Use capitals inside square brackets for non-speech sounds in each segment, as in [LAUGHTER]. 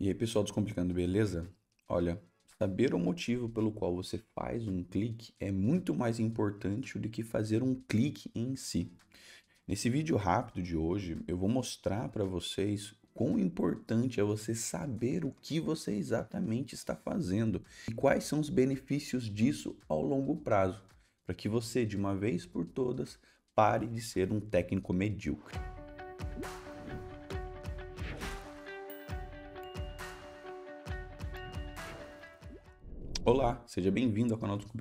E aí, pessoal, descomplicando, beleza? Olha, saber o motivo pelo qual você faz um clique é muito mais importante do que fazer um clique em si. Nesse vídeo rápido de hoje, eu vou mostrar para vocês quão importante é você saber o que você exatamente está fazendo e quais são os benefícios disso ao longo prazo, para que você, de uma vez por todas, pare de ser um técnico medíocre. Olá, seja bem-vindo ao canal do te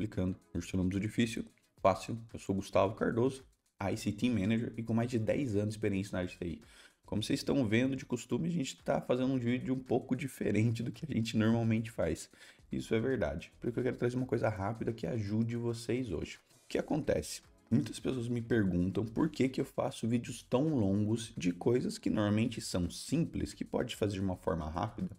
Gestionamos o difícil, fácil. Eu sou Gustavo Cardoso, ICT Manager e com mais de 10 anos de experiência na área Como vocês estão vendo, de costume a gente está fazendo um vídeo um pouco diferente do que a gente normalmente faz. Isso é verdade, porque eu quero trazer uma coisa rápida que ajude vocês hoje. O que acontece? Muitas pessoas me perguntam por que, que eu faço vídeos tão longos de coisas que normalmente são simples, que pode fazer de uma forma rápida,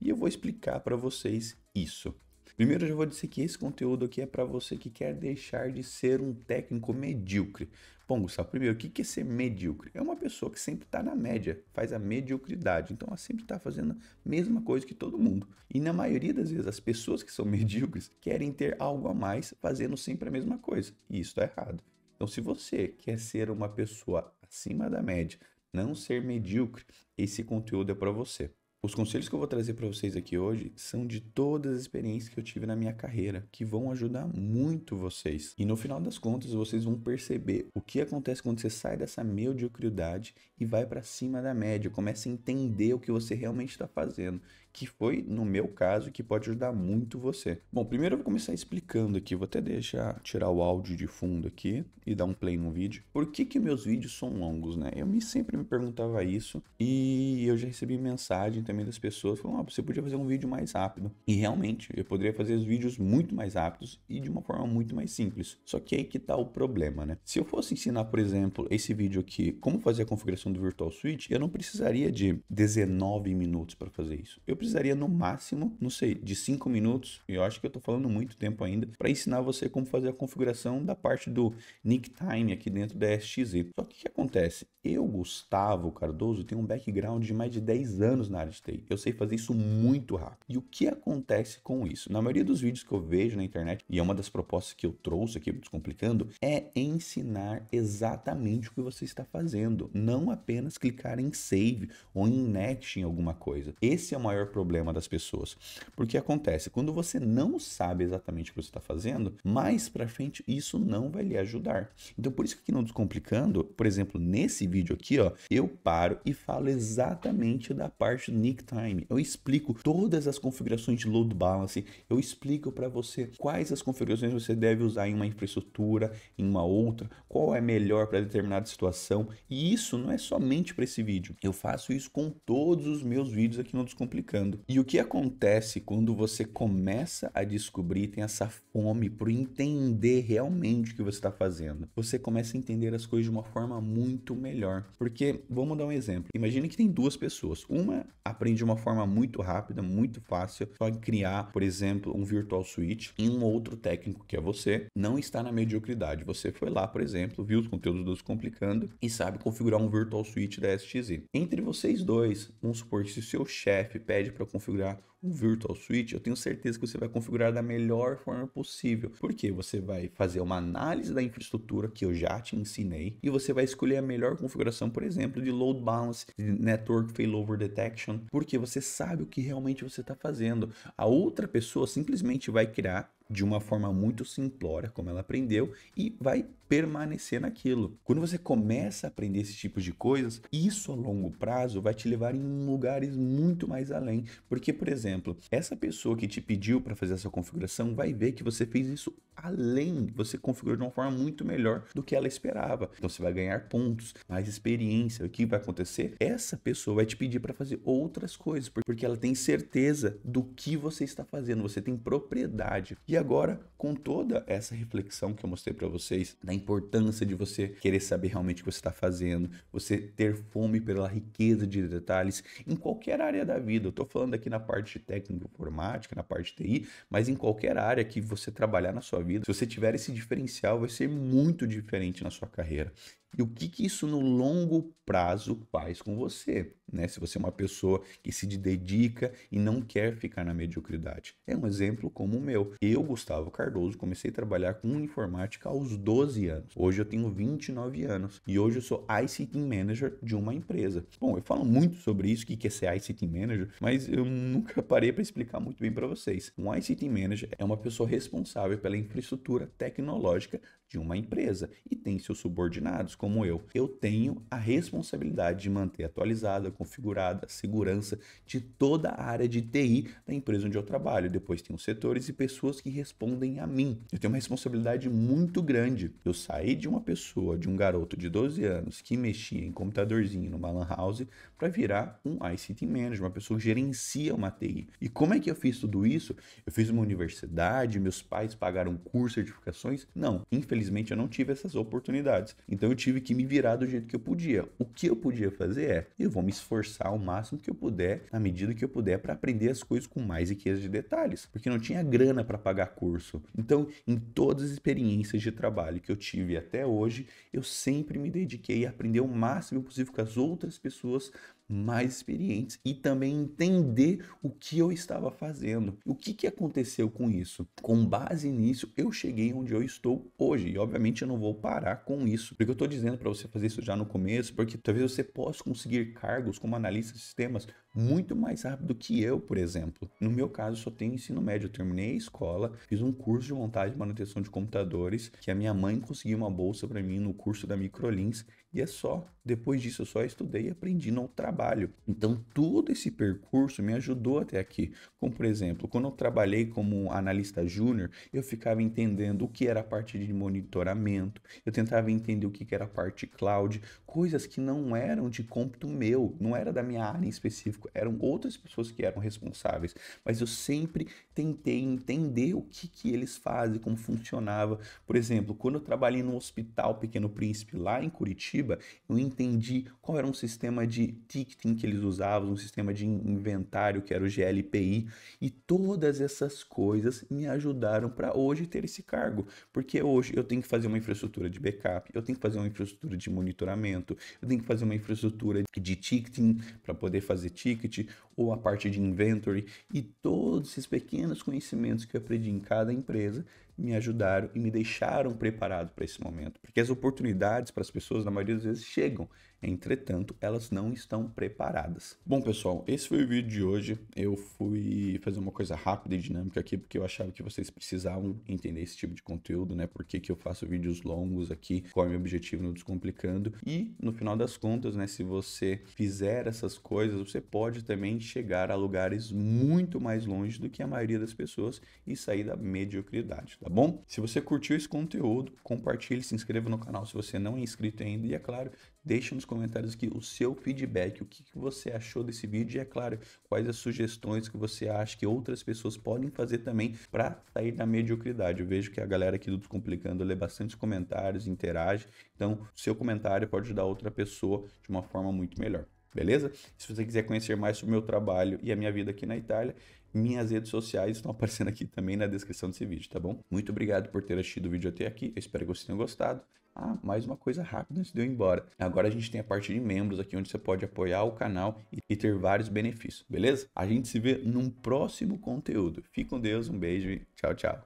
e eu vou explicar para vocês isso. Primeiro, eu já vou dizer que esse conteúdo aqui é para você que quer deixar de ser um técnico medíocre. Bom, Gustavo, primeiro, o que é ser medíocre? É uma pessoa que sempre está na média, faz a mediocridade. Então, ela sempre está fazendo a mesma coisa que todo mundo. E na maioria das vezes, as pessoas que são [LAUGHS] medíocres querem ter algo a mais fazendo sempre a mesma coisa. E isso está errado. Então, se você quer ser uma pessoa acima da média, não ser medíocre, esse conteúdo é para você. Os conselhos que eu vou trazer para vocês aqui hoje são de todas as experiências que eu tive na minha carreira, que vão ajudar muito vocês. E no final das contas, vocês vão perceber o que acontece quando você sai dessa mediocridade e vai para cima da média, começa a entender o que você realmente está fazendo, que foi no meu caso que pode ajudar muito você. Bom, primeiro eu vou começar explicando aqui, vou até deixar tirar o áudio de fundo aqui e dar um play no vídeo. Por que que meus vídeos são longos, né? Eu me sempre me perguntava isso e eu já recebi mensagem também também das pessoas, falam ah, você podia fazer um vídeo mais rápido. E realmente, eu poderia fazer os vídeos muito mais rápidos e de uma forma muito mais simples. Só que aí que tá o problema, né? Se eu fosse ensinar, por exemplo, esse vídeo aqui, como fazer a configuração do Virtual Switch, eu não precisaria de 19 minutos para fazer isso. Eu precisaria no máximo, não sei, de 5 minutos, e eu acho que eu tô falando muito tempo ainda, para ensinar você como fazer a configuração da parte do Nick Time aqui dentro da SXZ. Só que o que acontece? Eu, Gustavo Cardoso, tenho um background de mais de 10 anos na área de postei. Eu sei fazer isso muito rápido. E o que acontece com isso? Na maioria dos vídeos que eu vejo na internet, e é uma das propostas que eu trouxe aqui Descomplicando, é ensinar exatamente o que você está fazendo, não apenas clicar em save ou em next em alguma coisa. Esse é o maior problema das pessoas. Porque acontece, quando você não sabe exatamente o que você está fazendo, mais para frente isso não vai lhe ajudar. Então, por isso que aqui no Descomplicando, por exemplo, nesse vídeo aqui, ó, eu paro e falo exatamente da parte Time. Eu explico todas as configurações de load balance, eu explico para você quais as configurações você deve usar em uma infraestrutura, em uma outra, qual é melhor para determinada situação. E isso não é somente para esse vídeo. Eu faço isso com todos os meus vídeos aqui no Descomplicando. E o que acontece quando você começa a descobrir, tem essa fome por entender realmente o que você está fazendo? Você começa a entender as coisas de uma forma muito melhor. Porque, vamos dar um exemplo. Imagine que tem duas pessoas. Uma, a aprende de uma forma muito rápida, muito fácil. Só criar, por exemplo, um virtual switch em um outro técnico que é você, não está na mediocridade. Você foi lá, por exemplo, viu os conteúdos dos complicando e sabe configurar um virtual switch da SXI. Entre vocês dois, vamos supor que se o seu chefe pede para configurar virtual switch, eu tenho certeza que você vai configurar da melhor forma possível. Porque você vai fazer uma análise da infraestrutura que eu já te ensinei e você vai escolher a melhor configuração, por exemplo, de load balance, de network failover detection, porque você sabe o que realmente você está fazendo. A outra pessoa simplesmente vai criar de uma forma muito simplória, como ela aprendeu, e vai permanecer naquilo. Quando você começa a aprender esse tipo de coisas, isso a longo prazo vai te levar em lugares muito mais além. Porque, por exemplo, essa pessoa que te pediu para fazer essa configuração vai ver que você fez isso além, você configurou de uma forma muito melhor do que ela esperava. Então você vai ganhar pontos, mais experiência. O que vai acontecer? Essa pessoa vai te pedir para fazer outras coisas, porque ela tem certeza do que você está fazendo, você tem propriedade. E e agora, com toda essa reflexão que eu mostrei para vocês, da importância de você querer saber realmente o que você está fazendo, você ter fome pela riqueza de detalhes em qualquer área da vida. Eu estou falando aqui na parte técnica informática, na parte TI, mas em qualquer área que você trabalhar na sua vida, se você tiver esse diferencial, vai ser muito diferente na sua carreira. E o que, que isso no longo prazo faz com você? né? Se você é uma pessoa que se dedica e não quer ficar na mediocridade. É um exemplo como o meu. Eu, Gustavo Cardoso, comecei a trabalhar com informática aos 12 anos. Hoje eu tenho 29 anos e hoje eu sou ICT Manager de uma empresa. Bom, eu falo muito sobre isso, o que é ser ICT Manager, mas eu nunca [LAUGHS] parei para explicar muito bem para vocês. Um ICT Manager é uma pessoa responsável pela infraestrutura tecnológica de uma empresa e tem seus subordinados, como eu. Eu tenho a responsabilidade de manter atualizada, configurada a segurança de toda a área de TI da empresa onde eu trabalho. Depois tem os setores e pessoas que respondem a mim. Eu tenho uma responsabilidade muito grande. Eu saí de uma pessoa, de um garoto de 12 anos que mexia em computadorzinho numa lan house para virar um ICT manager, uma pessoa que gerencia uma TI. E como é que eu fiz tudo isso? Eu fiz uma universidade, meus pais pagaram curso, certificações? Não, infelizmente eu não tive essas oportunidades. Então eu tive que me virar do jeito que eu podia. O que eu podia fazer é, eu vou me esforçar esforçar o máximo que eu puder, na medida que eu puder, para aprender as coisas com mais riqueza de detalhes, porque não tinha grana para pagar curso. Então, em todas as experiências de trabalho que eu tive até hoje, eu sempre me dediquei a aprender o máximo possível com as outras pessoas mais experientes e também entender o que eu estava fazendo. O que, que aconteceu com isso? Com base nisso, eu cheguei onde eu estou hoje. E obviamente eu não vou parar com isso. Porque eu estou dizendo para você fazer isso já no começo, porque talvez você possa conseguir cargos como analista de sistemas muito mais rápido que eu, por exemplo. No meu caso, só tenho ensino médio. Eu terminei a escola, fiz um curso de montagem e manutenção de computadores, que a minha mãe conseguiu uma bolsa para mim no curso da Microlins. E é só. Depois disso, eu só estudei e aprendi, no trabalho trabalho. Então, todo esse percurso me ajudou até aqui. Como, por exemplo, quando eu trabalhei como analista júnior, eu ficava entendendo o que era a parte de monitoramento, eu tentava entender o que era a parte cloud, coisas que não eram de cômputo meu, não era da minha área em específico, eram outras pessoas que eram responsáveis, mas eu sempre tentei entender o que, que eles fazem, como funcionava. Por exemplo, quando eu trabalhei no hospital Pequeno Príncipe lá em Curitiba, eu entendi qual era um sistema de ticketing que eles usavam, um sistema de inventário que era o GLPI, e todas essas coisas me ajudaram para hoje ter esse cargo, porque hoje eu tenho que fazer uma infraestrutura de backup, eu tenho que fazer uma infraestrutura de monitoramento, eu tenho que fazer uma infraestrutura de ticketing para poder fazer ticket, ou a parte de inventory, e todos esses pequenos conhecimentos que eu aprendi em cada empresa me ajudaram e me deixaram preparado para esse momento, porque as oportunidades para as pessoas na maioria das vezes chegam Entretanto, elas não estão preparadas. Bom, pessoal, esse foi o vídeo de hoje. Eu fui fazer uma coisa rápida e dinâmica aqui, porque eu achava que vocês precisavam entender esse tipo de conteúdo, né? Por que, que eu faço vídeos longos aqui, qual é o meu objetivo no Descomplicando. E, no final das contas, né, se você fizer essas coisas, você pode também chegar a lugares muito mais longe do que a maioria das pessoas e sair da mediocridade, tá bom? Se você curtiu esse conteúdo, compartilhe, se inscreva no canal se você não é inscrito ainda. E, é claro, Deixe nos comentários aqui o seu feedback, o que, que você achou desse vídeo e, é claro, quais as sugestões que você acha que outras pessoas podem fazer também para sair da mediocridade. Eu vejo que a galera aqui do Descomplicando lê bastante comentários, interage, então seu comentário pode ajudar outra pessoa de uma forma muito melhor beleza? Se você quiser conhecer mais sobre o meu trabalho e a minha vida aqui na Itália, minhas redes sociais estão [LAUGHS] aparecendo aqui também na descrição desse vídeo, tá bom? Muito obrigado por ter assistido o vídeo até aqui, eu espero que vocês tenham gostado ah, mais uma coisa rápida antes de eu ir embora. Agora a gente tem a parte de membros aqui, onde você pode apoiar o canal e ter vários benefícios, beleza? A gente se vê num próximo conteúdo. Fique com Deus, um beijo e tchau, tchau.